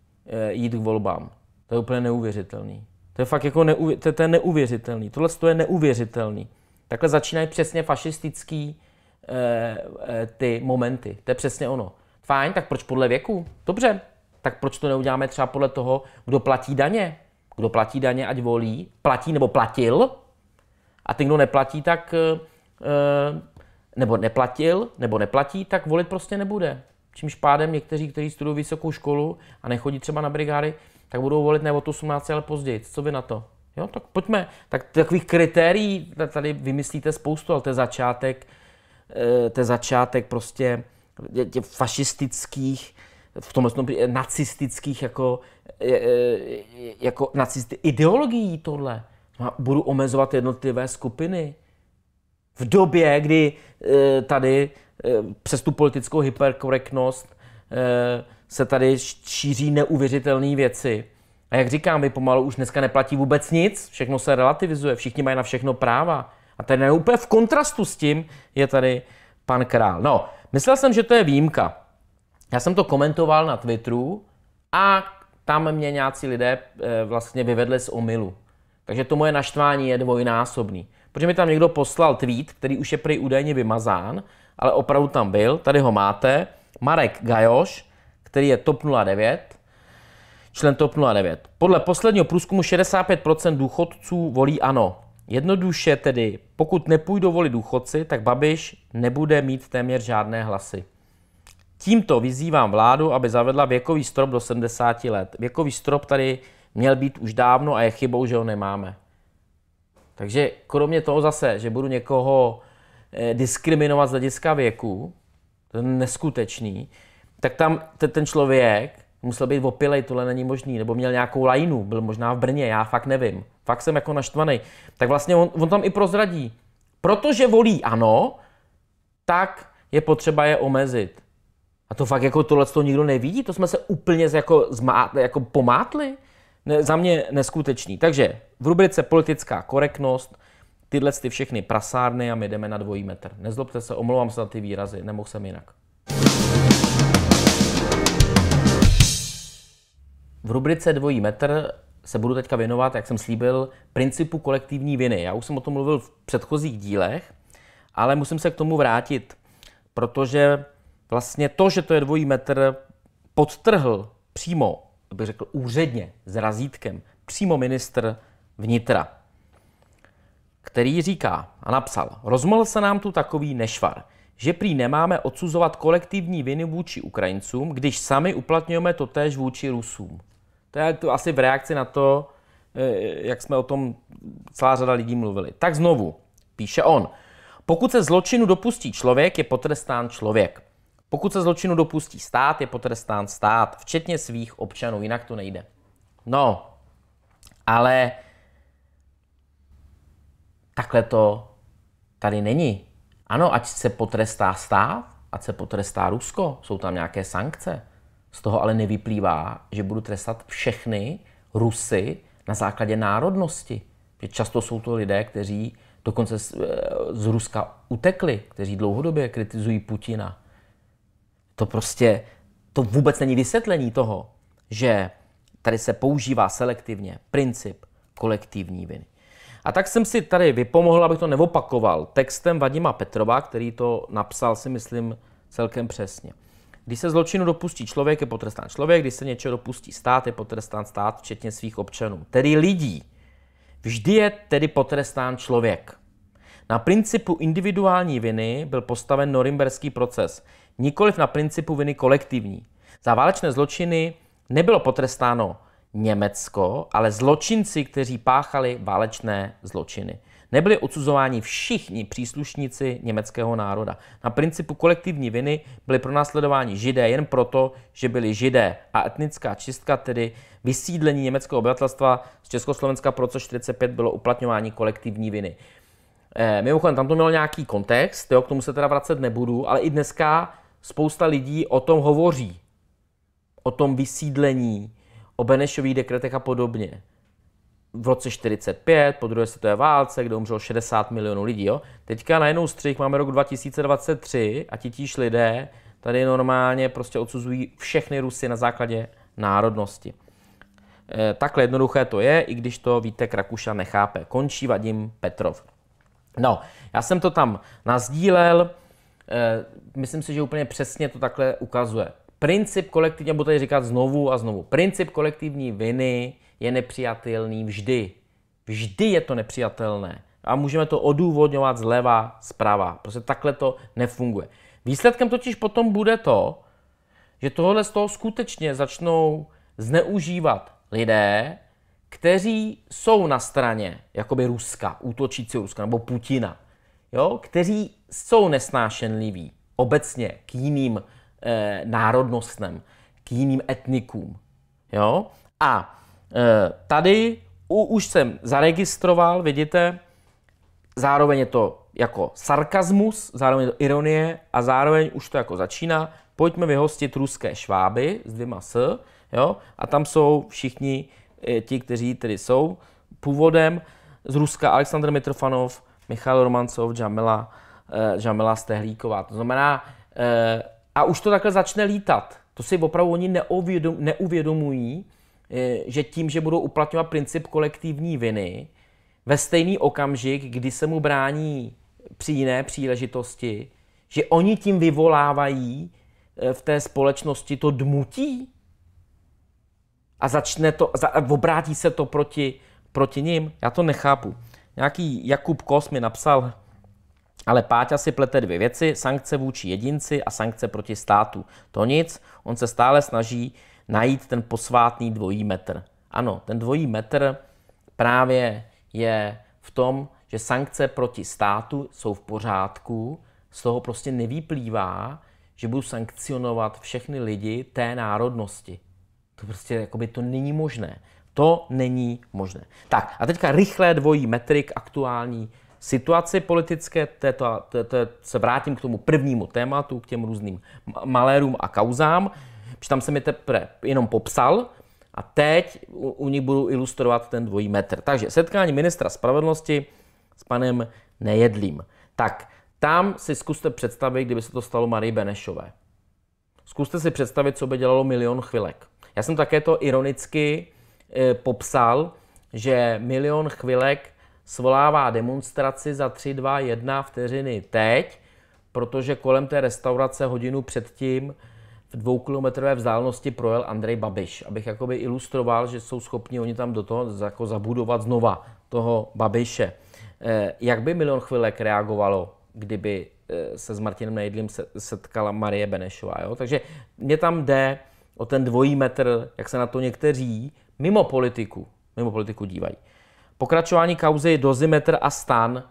e, jít k volbám. To je úplně neuvěřitelný. To je fakt jako neuvě- to, je, to je neuvěřitelný. Tohle to je neuvěřitelný. Takhle začínají přesně fašistický e, e, ty momenty. To je přesně ono. Fajn, tak proč podle věku? Dobře. Tak proč to neuděláme třeba podle toho, kdo platí daně? Kdo platí daně, ať volí. Platí nebo platil. A ty, kdo neplatí, tak e, nebo neplatil, nebo neplatí, tak volit prostě nebude. Čímž pádem někteří, kteří studují vysokou školu a nechodí třeba na brigády, tak budou volit ne od 18, ale později. Co vy na to? Jo, tak pojďme. Tak takových kritérií tady vymyslíte spoustu, ale to je začátek, eh, to je začátek prostě tě fašistických, v tomhle tom nacistických jako, jako nacist, ideologií tohle. No budu omezovat jednotlivé skupiny. V době, kdy eh, tady eh, přes tu politickou hyperkorektnost se tady šíří neuvěřitelné věci. A jak říkám, vy pomalu už dneska neplatí vůbec nic, všechno se relativizuje, všichni mají na všechno práva. A ten je úplně v kontrastu s tím je tady pan král. No, myslel jsem, že to je výjimka. Já jsem to komentoval na Twitteru a tam mě nějací lidé eh, vlastně vyvedli z omilu. Takže to moje naštvání je dvojnásobný. Protože mi tam někdo poslal tweet, který už je prý údajně vymazán, ale opravdu tam byl, tady ho máte. Marek Gajoš který je TOP 09, člen TOP 09. Podle posledního průzkumu 65% důchodců volí ano. Jednoduše tedy, pokud nepůjdou volit důchodci, tak Babiš nebude mít téměř žádné hlasy. Tímto vyzývám vládu, aby zavedla věkový strop do 70 let. Věkový strop tady měl být už dávno a je chybou, že ho nemáme. Takže kromě toho zase, že budu někoho eh, diskriminovat z hlediska věku, to je neskutečný, tak tam ten, ten člověk musel být opilej, tohle není možný, nebo měl nějakou lajnu, byl možná v Brně, já fakt nevím, fakt jsem jako naštvaný. Tak vlastně on, on tam i prozradí, protože volí ano, tak je potřeba je omezit. A to fakt jako tohle to nikdo nevidí, to jsme se úplně jako, zmá, jako pomátli. Ne, za mě neskutečný. Takže v rubrice politická korektnost, tyhle ty všechny prasárny a my jdeme na dvojí metr. Nezlobte se, omlouvám se za ty výrazy, nemohl jsem jinak. V rubrice Dvojí metr se budu teďka věnovat, jak jsem slíbil, principu kolektivní viny. Já už jsem o tom mluvil v předchozích dílech, ale musím se k tomu vrátit, protože vlastně to, že to je dvojí metr, podtrhl přímo, bych řekl úředně, s razítkem, přímo ministr vnitra, který říká a napsal, rozmohl se nám tu takový nešvar, že prý nemáme odsuzovat kolektivní viny vůči Ukrajincům, když sami uplatňujeme to též vůči Rusům. To je tu asi v reakci na to, eh, jak jsme o tom celá řada lidí mluvili. Tak znovu, píše on. Pokud se zločinu dopustí člověk, je potrestán člověk. Pokud se zločinu dopustí stát, je potrestán stát, včetně svých občanů, jinak to nejde. No, ale takhle to tady není. Ano, ať se potrestá stát, ať se potrestá Rusko, jsou tam nějaké sankce. Z toho ale nevyplývá, že budu trestat všechny Rusy na základě národnosti. že Často jsou to lidé, kteří dokonce z, eh, z Ruska utekli, kteří dlouhodobě kritizují Putina. To prostě, to vůbec není vysvětlení toho, že tady se používá selektivně princip kolektivní viny. A tak jsem si tady vypomohl, abych to neopakoval, textem Vadima Petrova, který to napsal si myslím celkem přesně. Když se zločinu dopustí člověk, je potrestán člověk, když se něčeho dopustí stát, je potrestán stát, včetně svých občanů, tedy lidí. Vždy je tedy potrestán člověk. Na principu individuální viny byl postaven norimberský proces, nikoliv na principu viny kolektivní. Za válečné zločiny nebylo potrestáno Německo, ale zločinci, kteří páchali válečné zločiny. Nebyli odsuzováni všichni příslušníci německého národa. Na principu kolektivní viny byli pronásledováni židé jen proto, že byli židé a etnická čistka, tedy vysídlení německého obyvatelstva z Československa pro co 45 bylo uplatňování kolektivní viny. E, mimochodem, tam to mělo nějaký kontext, jo, k tomu se teda vracet nebudu, ale i dneska spousta lidí o tom hovoří. O tom vysídlení, o Benešových dekretech a podobně v roce 45, po druhé světové válce, kde umřelo 60 milionů lidí. Jo? Teďka najednou střih, máme rok 2023 a titíž lidé tady normálně prostě odsuzují všechny Rusy na základě národnosti. E, takhle jednoduché to je, i když to víte, Krakuša nechápe. Končí Vadim Petrov. No, já jsem to tam nazdílel, e, myslím si, že úplně přesně to takhle ukazuje. Princip kolektivní, budu tady říkat znovu a znovu, princip kolektivní viny je nepřijatelný vždy. Vždy je to nepřijatelné. A můžeme to odůvodňovat zleva, zprava. Prostě takhle to nefunguje. Výsledkem totiž potom bude to, že tohle z toho skutečně začnou zneužívat lidé, kteří jsou na straně jakoby Ruska, útočící Ruska nebo Putina, jo? kteří jsou nesnášenliví obecně k jiným e, národnostem, k jiným etnikům. Jo? A Eh, tady už jsem zaregistroval, vidíte, zároveň je to jako sarkazmus, zároveň je to ironie a zároveň už to jako začíná. Pojďme vyhostit ruské šváby s dvěma s, jo, a tam jsou všichni eh, ti, kteří tedy jsou původem z Ruska, Aleksandr Mitrofanov, Michal Romancov, Jamila, eh, Jamila Stehlíková. To znamená, eh, a už to takhle začne lítat. To si opravdu oni neuvědom, neuvědomují, Eh, že tím, že budou uplatňovat princip kolektivní viny, ve stejný okamžik, kdy se mu brání při jiné příležitosti, že oni tím vyvolávají eh, v té společnosti to dmutí a začne to, a obrátí se to proti, proti ním. Já to nechápu. Nějaký Jakub Kos mi napsal, ale Páťa si plete dvě věci, sankce vůči jedinci a sankce proti státu. To nic, on se stále snaží najít ten posvátný dvojí metr. Ano, ten dvojí metr právě je v tom, že sankce proti státu jsou v pořádku, z toho prostě nevyplývá, že budu sankcionovat všechny lidi té národnosti. To prostě jakoby to není možné. To není možné. Tak a teďka rychlé dvojí metry k aktuální situaci politické. Této, této, se vrátím k tomu prvnímu tématu, k těm různým malérům a kauzám protože tam jsem je teprve jenom popsal, a teď u, u nich budu ilustrovat ten dvojí metr. Takže setkání ministra spravedlnosti s panem Nejedlým. Tak tam si zkuste představit, kdyby se to stalo Marii Benešové. Zkuste si představit, co by dělalo milion chvilek. Já jsem také to ironicky e, popsal, že milion chvilek svolává demonstraci za 3, 2, 1 vteřiny teď, protože kolem té restaurace hodinu předtím v dvoukilometrové vzdálenosti projel Andrej Babiš, abych jakoby ilustroval, že jsou schopni oni tam do toho jako zabudovat znova toho Babiše. Eh, jak by Milion chvilek reagovalo, kdyby eh, se s Martinem Nejdlím setkala Marie Benešová. Jo? Takže mě tam jde o ten dvojí metr, jak se na to někteří mimo politiku, mimo politiku dívají. Pokračování kauzy Dozimetr a Stan,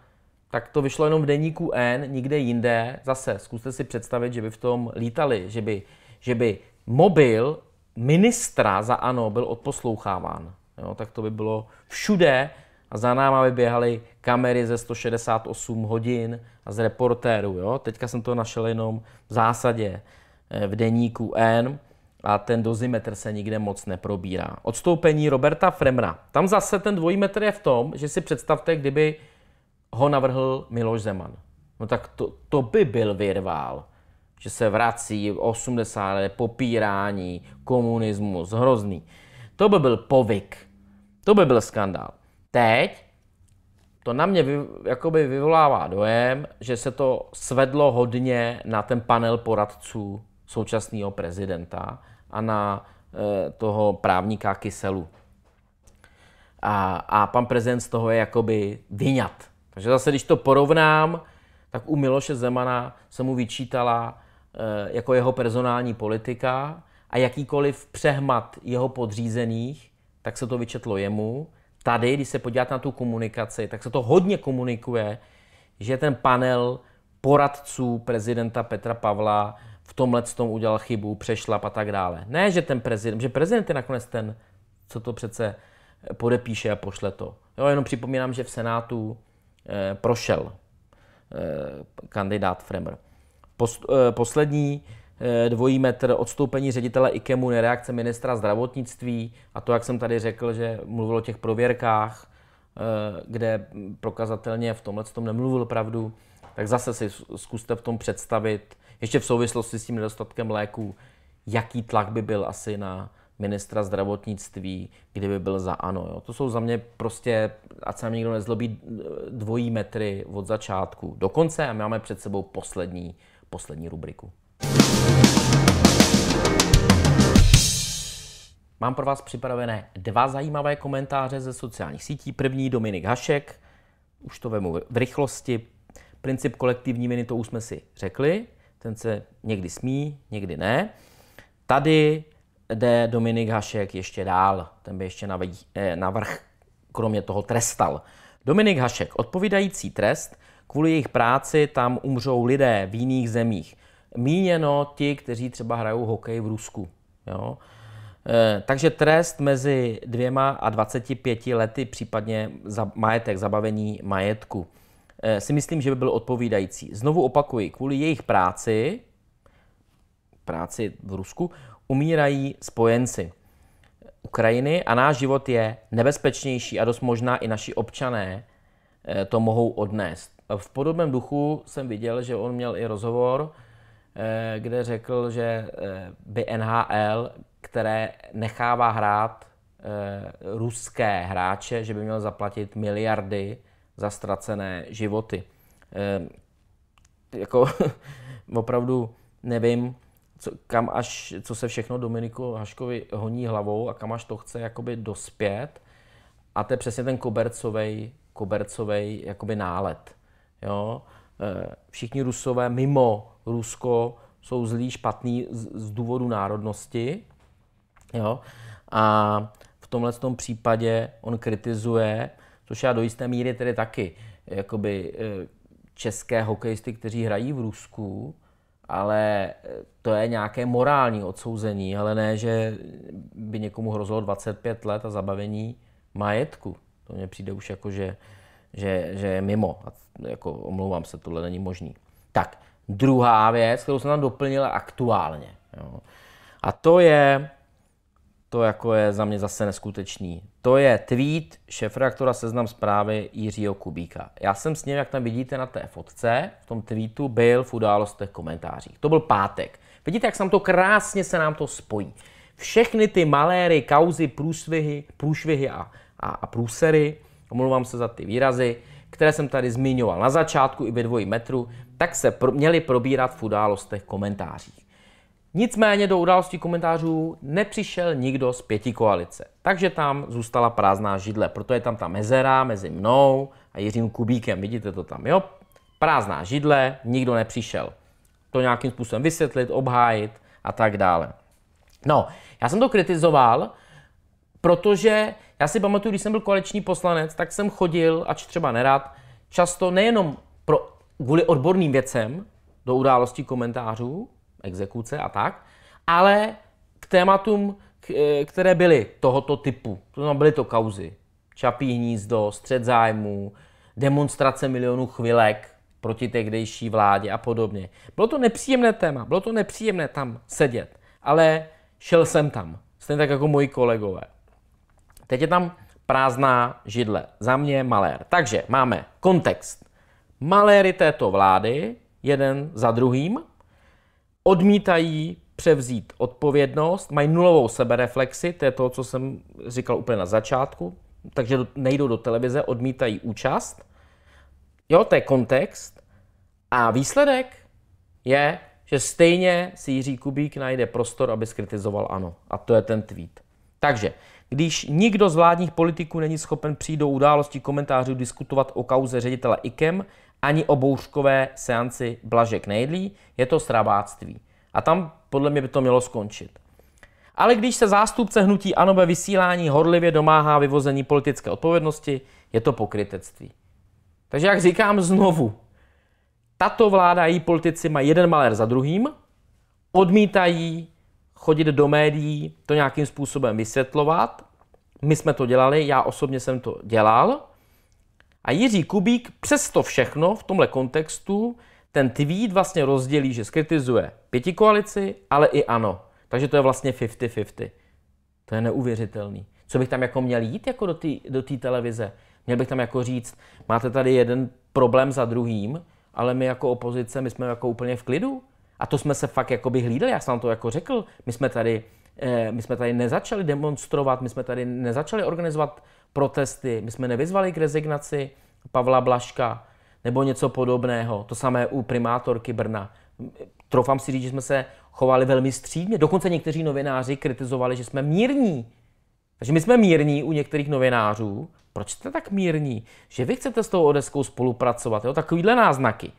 tak to vyšlo jenom v deníku N, nikde jinde. Zase zkuste si představit, že by v tom lítali, že by že by mobil ministra za ANO byl odposloucháván. Jo, tak to by bylo všude a za náma by běhaly kamery ze 168 hodin a z reportérů. Jo? Teďka jsem to našel jenom v zásadě eh, v deníku N a ten dozimetr se nikde moc neprobírá. Odstoupení Roberta Fremra. Tam zase ten dvojí je v tom, že si představte, kdyby ho navrhl Miloš Zeman. No tak to, to by byl vyrvál že se vrací 80. popírání, komunismus, hrozný. To by byl povyk. To by byl skandál. Teď to na mě vy, jakoby vyvolává dojem, že se to svedlo hodně na ten panel poradců současného prezidenta a na e, toho právníka Kyselu. A, a pan prezident z toho je jakoby vyňat. Takže zase, když to porovnám, tak u Miloše Zemana se mu vyčítala Eh, jako jeho personální politika a jakýkoliv přehmat jeho podřízených, tak se to vyčetlo jemu. Tady, když se podíváte na tu komunikaci, tak se to hodně komunikuje, že ten panel poradců prezidenta Petra Pavla v tomhle tom udělal chybu, přešlap a tak dále. Ne, že ten prezident, že prezident je nakonec ten, co to přece podepíše a pošle to. Jo, jenom připomínám, že v Senátu e, prošel e, kandidát Fremer. Eh, poslední eh, dvojí metr odstoupení ředitele IKEMu, nereakce ministra zdravotnictví a to, jak jsem tady řekl, že mluvil o těch prověrkách, eh, kde prokazatelně v tomhle tom nemluvil pravdu, tak zase si zkuste v tom představit, ještě v souvislosti s tím nedostatkem léků, jaký tlak by byl asi na ministra zdravotnictví, kdyby byl za ano. Jo. To jsou za mě prostě, ať se nám nikdo nezlobí, dvojí metry od začátku do konce a máme před sebou poslední poslední rubriku. Mám pro vás připravené dva zajímavé komentáře ze sociálních sítí. První Dominik Hašek, už to vemu v rychlosti. Princip kolektivní viny, to už jsme si řekli, ten se někdy smí, někdy ne. Tady jde Dominik Hašek ještě dál, ten by ještě eh, navrh, kromě toho trestal. Dominik Hašek, odpovídající trest Kvůli jejich práci tam umřou lidé v jiných zemích. Míněno ti, kteří třeba hrajou hokej v Rusku. Jo? Eh, takže trest mezi dvěma a 25 lety, případně za majetek, zabavení majetku, eh, si myslím, že by byl odpovídající. Znovu opakuji, kvůli jejich práci, práci v Rusku, umírají spojenci Ukrajiny a náš život je nebezpečnější a dost možná i naši občané eh, to mohou odnést. V podobném duchu jsem viděl, že on měl i rozhovor, eh, kde řekl, že eh, by NHL, které nechává hrát eh, ruské hráče, že by měl zaplatit miliardy za ztracené životy. Jako opravdu nevím, co, kam až, co se všechno Dominiku Haškovi honí hlavou a kam až to chce jakoby dospět. A to je přesně ten kobercovej, kobercovej jakoby nálet. Jo? Eh, všichni rusové mimo Rusko jsou zlí, špatní z důvodu národnosti. Jo? A v tomhle tom případě on kritizuje, což já do jisté míry tedy taky, jakoby eh, české hokejisty, kteří hrají v Rusku, ale eh, to je nějaké morální odsouzení, ale ne, že by někomu hrozilo 25 let a zabavení majetku. To mně přijde už jako, že že, že je mimo. A jako omlouvám se, tohle není možný. Tak, druhá věc, kterou jsem tam doplnila aktuálně. Jo. A to je, to jako je za mě zase neskutečný. To je tweet šefredaktora Seznam zprávy Jiřího Kubíka. Já jsem s ním, jak tam vidíte na té fotce, v tom tweetu byl v událostech komentářích. To byl pátek. Vidíte, jak se nám to krásně se nám to spojí. Všechny ty maléry, kauzy, průšvihy, průšvihy a, a, a průsery, omlouvám se za ty výrazy, které jsem tady zmiňoval na začátku i ve dvoji metru, tak se pro, měly probírat v událostech komentářích. Nicméně do událostí komentářů nepřišel nikdo z pěti koalice, takže tam zůstala prázdná židle, proto je tam ta mezera mezi mnou a Jiřím Kubíkem, vidíte to tam, jo? Prázdná židle, nikdo nepřišel. To nějakým způsobem vysvětlit, obhájit a tak dále. No, já jsem to kritizoval, Protože já si pamatuju, když jsem byl koaliční poslanec, tak jsem chodil, ač třeba nerad, často nejenom pro, kvůli odborným věcem do událostí komentářů, exekuce a tak, ale k tématům, eh, které byly tohoto typu. To znamená, byly to kauzy. Čapí hnízdo, střed zájmů, demonstrace milionů chvilek proti tehdejší vládě a podobně. Bylo to nepříjemné téma, bylo to nepříjemné tam sedět, ale šel jsem tam, stejně tak jako moji kolegové. Teď je tam prázdná židle. Za mě malér. Takže máme kontext. Maléry této vlády, jeden za druhým, odmítají převzít odpovědnost, mají nulovou sebereflexi, to je to, co jsem říkal úplně na začátku, takže nejdou do televize, odmítají účast. Jo, to je kontext. A výsledek je, že stejně si Jiří Kubík najde prostor, aby skritizoval ANO. A to je ten tweet. Takže když nikdo z vládních politiků není schopen přijít do události komentářů diskutovat o kauze ředitele IKEM, ani o bouřkové seanci Blažek nejedlí, je to srabáctví. A tam podle mě by to mělo skončit. Ale když se zástupce hnutí ANO ve vysílání horlivě domáhá vyvození politické odpovědnosti, je to pokrytectví. Takže jak říkám znovu, tato vláda a její politici mají jeden malér za druhým, odmítají chodit do médií, to nějakým způsobem vysvětlovat. My jsme to dělali, já osobně jsem to dělal. A Jiří Kubík přesto všechno v tomhle kontextu ten tweet vlastně rozdělí, že skritizuje pěti koalici, ale i ano. Takže to je vlastně 50-50. To je neuvěřitelný. Co bych tam jako měl jít jako do té do televize? Měl bych tam jako říct, máte tady jeden problém za druhým, ale my jako opozice, my jsme jako úplně v klidu. A to jsme se fakt jakoby hlídali, já jsem vám to jako řekl. My jsme tady, eh, my jsme tady nezačali demonstrovat, my jsme tady nezačali organizovat protesty, my jsme nevyzvali k rezignaci Pavla Blaška nebo něco podobného. To samé u primátorky Brna. Troufám si říct, že jsme se chovali velmi střídně. Dokonce někteří novináři kritizovali, že jsme mírní. Takže my jsme mírní u některých novinářů. Proč jste tak mírní? Že vy chcete s tou Odeskou spolupracovat, jo? takovýhle náznaky.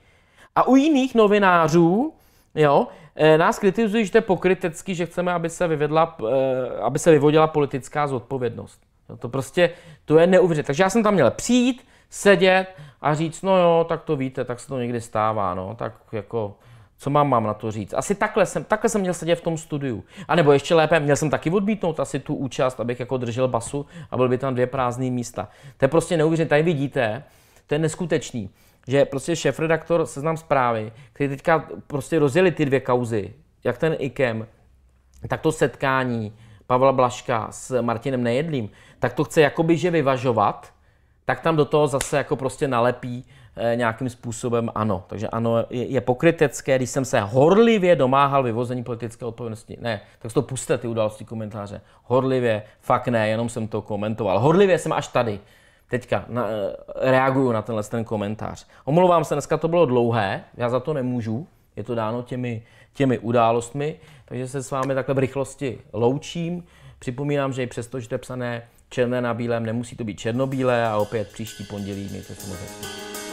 A u jiných novinářů jo, e, nás kritizují, že to je pokrytecký, že chceme, aby se, vyvedla, e, aby se vyvodila politická zodpovědnost. No to prostě, to je neuvěřitelné. Takže já jsem tam měl přijít, sedět a říct, no jo, tak to víte, tak se to někdy stává, no, tak jako, co mám, mám na to říct. Asi takhle jsem, takhle jsem měl sedět v tom studiu. A nebo ještě lépe, měl jsem taky odmítnout asi tu účast, abych jako držel basu a byl by tam dvě prázdné místa. To je prostě neuvěřitelné. Tady vidíte, to je neskutečný že prostě šéf-redaktor seznam zprávy, který teďka prostě rozjeli ty dvě kauzy, jak ten IKEM, tak to setkání Pavla Blaška s Martinem Nejedlým, tak to chce jakoby že vyvažovat, tak tam do toho zase jako prostě nalepí eh, nějakým způsobem ano. Takže ano, je, je pokrytecké, když jsem se horlivě domáhal vyvození politické odpovědnosti. Ne, tak to puste ty události komentáře. Horlivě, fakt ne, jenom jsem to komentoval. Horlivě jsem až tady. Teďka na, eh, reaguju na tenhle ten komentář. Omlouvám se, dneska to bylo dlouhé, já za to nemůžu, je to dáno těmi, těmi událostmi, takže se s vámi takhle v rychlosti loučím. Připomínám, že i přesto, že to je psané černé na bílém, nemusí to být černobílé a opět příští pondělí mějte se moc